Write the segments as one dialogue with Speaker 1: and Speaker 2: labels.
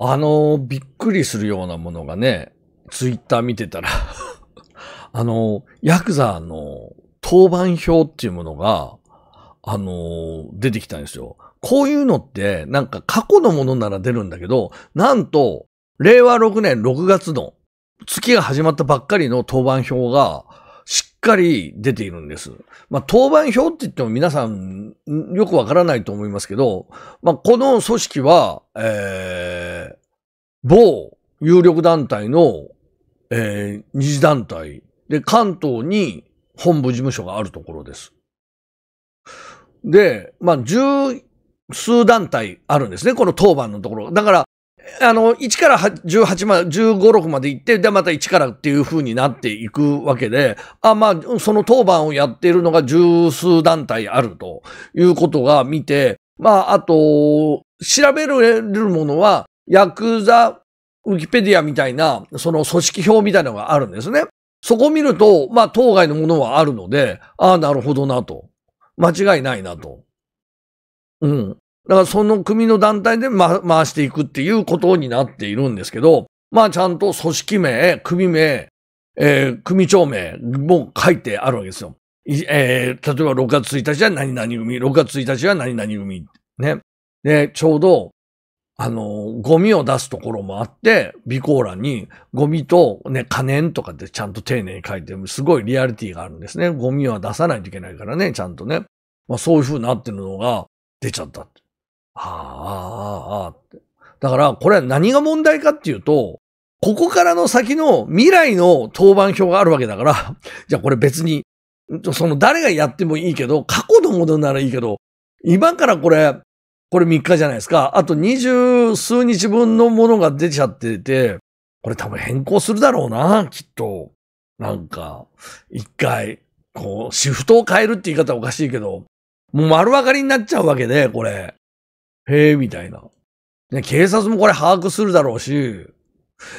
Speaker 1: あの、びっくりするようなものがね、ツイッター見てたら あの、ヤクザの当番表っていうものが、あの、出てきたんですよ。こういうのって、なんか過去のものなら出るんだけど、なんと、令和6年6月の月が始まったばっかりの当番表が、っかり出ているんです。まあ、当番表って言っても皆さんよくわからないと思いますけど、まあ、この組織は、えー、某有力団体の、えー、二次団体で関東に本部事務所があるところです。で、まあ、十数団体あるんですね、この当番のところ。だから、あの、1から18まで、15、6まで行って、で、また1からっていう風になっていくわけで、あ、まあ、その当番をやっているのが十数団体あるということが見て、まあ、あと、調べられるものは、ヤクザ、ウィキペディアみたいな、その組織表みたいなのがあるんですね。そこを見ると、まあ、当該のものはあるので、ああ、なるほどなと。間違いないなと。うん。だからその組の団体で、ま、回していくっていうことになっているんですけど、まあちゃんと組織名、組名、えー、組長名も書いてあるわけですよ。えー、例えば6月1日は何々組、6月1日は何々組。ね。で、ちょうど、あの、ゴミを出すところもあって、備考欄にゴミとね、可燃とかってちゃんと丁寧に書いて、すごいリアリティがあるんですね。ゴミは出さないといけないからね、ちゃんとね。まあそういう風になってるのが出ちゃったああ、ああ、ああって。だから、これは何が問題かっていうと、ここからの先の未来の当番表があるわけだから、じゃあこれ別に、その誰がやってもいいけど、過去のものならいいけど、今からこれ、これ3日じゃないですか。あと二十数日分のものが出ちゃってて、これ多分変更するだろうな、きっと。なんか、一回、こう、シフトを変えるって言い方おかしいけど、もう丸分かりになっちゃうわけで、これ。へえ、みたいな。ね、警察もこれ把握するだろうし、い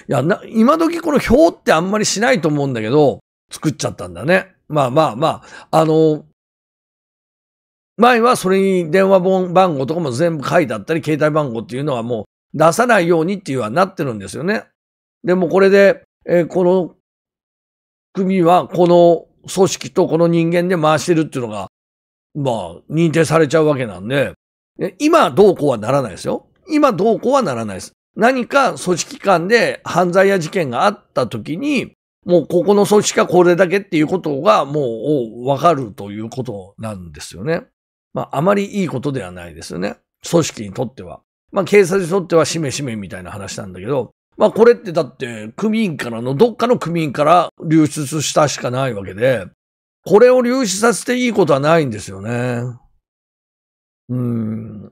Speaker 1: や、な、今時この表ってあんまりしないと思うんだけど、作っちゃったんだね。まあまあまあ、あの、前はそれに電話番号とかも全部書いてあったり、携帯番号っていうのはもう出さないようにっていうはなってるんですよね。でもこれで、えー、この組はこの組織とこの人間で回してるっていうのが、まあ、認定されちゃうわけなんで、今どうこうはならないですよ。今どうこうはならないです。何か組織間で犯罪や事件があった時に、もうここの組織はこれだけっていうことがもうわかるということなんですよね。まああまりいいことではないですよね。組織にとっては。まあ警察にとってはしめしめみたいな話なんだけど、まあこれってだって組員からの、どっかの組員から流出したしかないわけで、これを流出させていいことはないんですよね。うん。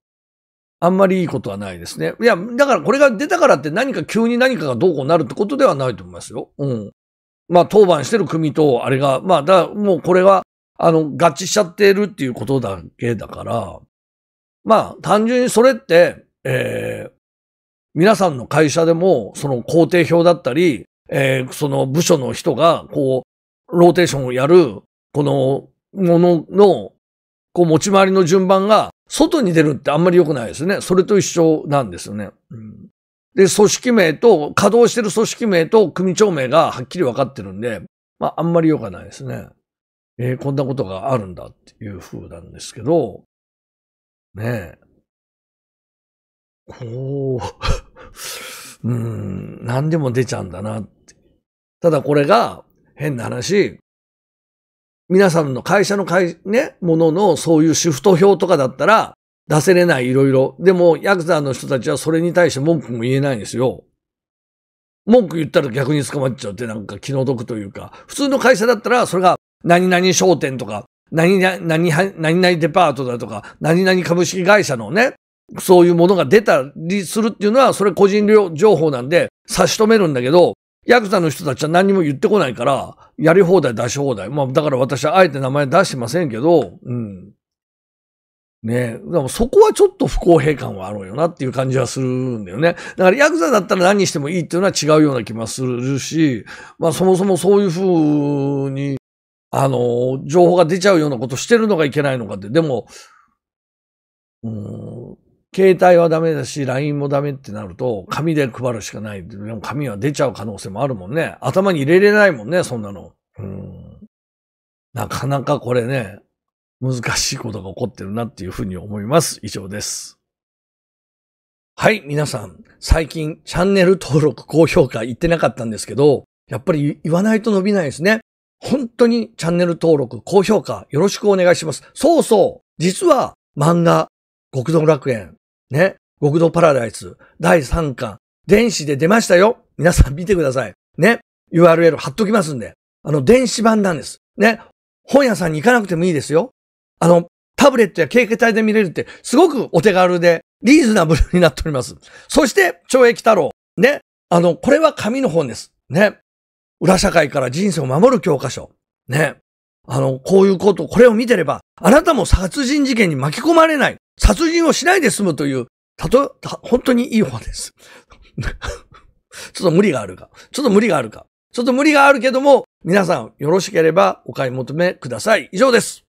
Speaker 1: あんまりいいことはないですね。いや、だからこれが出たからって何か急に何かがどうこうなるってことではないと思いますよ。うん。まあ、当番してる組と、あれが、まあ、だ、もうこれは、あの、合致しちゃってるっていうことだけだから、まあ、単純にそれって、えー、皆さんの会社でも、その工程表だったり、えー、その部署の人が、こう、ローテーションをやる、この、ものの、こう、持ち回りの順番が、外に出るってあんまり良くないですね。それと一緒なんですよね。うん、で、組織名と、稼働してる組織名と組長名がはっきり分かってるんで、まあ、あんまり良くないですね。えー、こんなことがあるんだっていう風なんですけど、ねえ。こう、うん、何でも出ちゃうんだなって。ただこれが、変な話、皆さんの会社の会、ね、もののそういうシフト表とかだったら出せれないいろいろ。でも、ヤクザの人たちはそれに対して文句も言えないんですよ。文句言ったら逆に捕まっちゃうってなんか気の毒というか、普通の会社だったらそれが何々商店とか、何々、何々デパートだとか、何々株式会社のね、そういうものが出たりするっていうのは、それ個人情報なんで差し止めるんだけど、ヤクザの人たちは何も言ってこないから、やり放題出し放題。まあ、だから私はあえて名前出してませんけど、うん。ねえ。でもそこはちょっと不公平感はあるよなっていう感じはするんだよね。だからヤクザだったら何してもいいっていうのは違うような気もするし、まあそもそもそういうふうに、あの、情報が出ちゃうようなことしてるのがいけないのかって。でも、うん携帯はダメだし、LINE もダメってなると、紙で配るしかない。でも紙は出ちゃう可能性もあるもんね。頭に入れれないもんね、そんなの。うん。なかなかこれね、難しいことが起こってるなっていうふうに思います。以上です。はい、皆さん、最近チャンネル登録、高評価言ってなかったんですけど、やっぱり言わないと伸びないですね。本当にチャンネル登録、高評価よろしくお願いします。そうそう実は漫画、極道楽園、ね、極道パラダイス第3巻、電子で出ましたよ。皆さん見てください。ね、URL 貼っときますんで。あの、電子版なんです。ね、本屋さんに行かなくてもいいですよ。あの、タブレットや携帯で見れるって、すごくお手軽で、リーズナブルになっております。そして、懲役太郎。ね。あの、これは紙の本です。ね。裏社会から人生を守る教科書。ね。あの、こういうこと、これを見てれば、あなたも殺人事件に巻き込まれない。殺人をしないで済むという、たと、た本当にいい方です。ちょっと無理があるか。ちょっと無理があるか。ちょっと無理があるけども、皆さんよろしければお買い求めください。以上です。